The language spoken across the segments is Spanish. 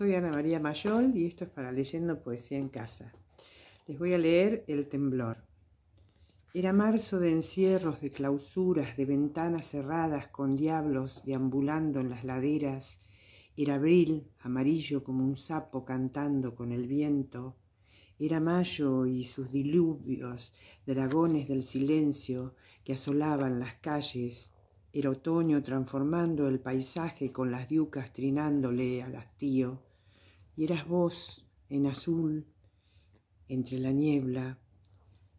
Soy Ana María Mayol y esto es para Leyendo Poesía en Casa. Les voy a leer El temblor. Era marzo de encierros, de clausuras, de ventanas cerradas con diablos deambulando en las laderas. Era abril, amarillo como un sapo cantando con el viento. Era mayo y sus diluvios, dragones del silencio que asolaban las calles, era otoño transformando el paisaje con las diucas trinándole al hastío y eras vos en azul, entre la niebla,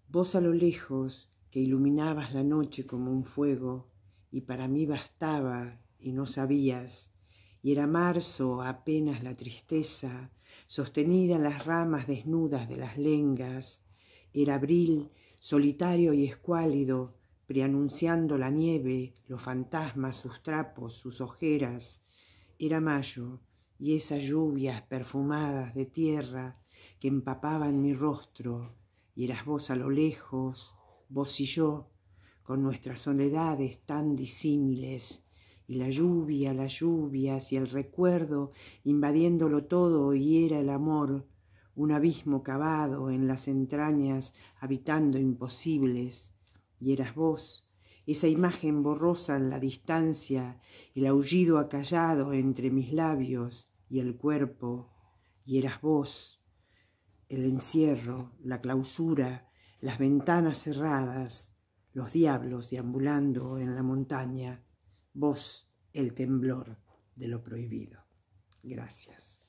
vos a lo lejos que iluminabas la noche como un fuego, y para mí bastaba y no sabías, y era marzo apenas la tristeza, sostenida en las ramas desnudas de las lengas, era abril solitario y escuálido, preanunciando la nieve, los fantasmas, sus trapos, sus ojeras, era mayo, y esas lluvias perfumadas de tierra que empapaban mi rostro, y eras vos a lo lejos, vos y yo, con nuestras soledades tan disímiles, y la lluvia, las lluvias y el recuerdo invadiéndolo todo, y era el amor, un abismo cavado en las entrañas, habitando imposibles, y eras vos, esa imagen borrosa en la distancia, el aullido acallado entre mis labios, y el cuerpo, y eras vos, el encierro, la clausura, las ventanas cerradas, los diablos deambulando en la montaña, vos el temblor de lo prohibido. Gracias.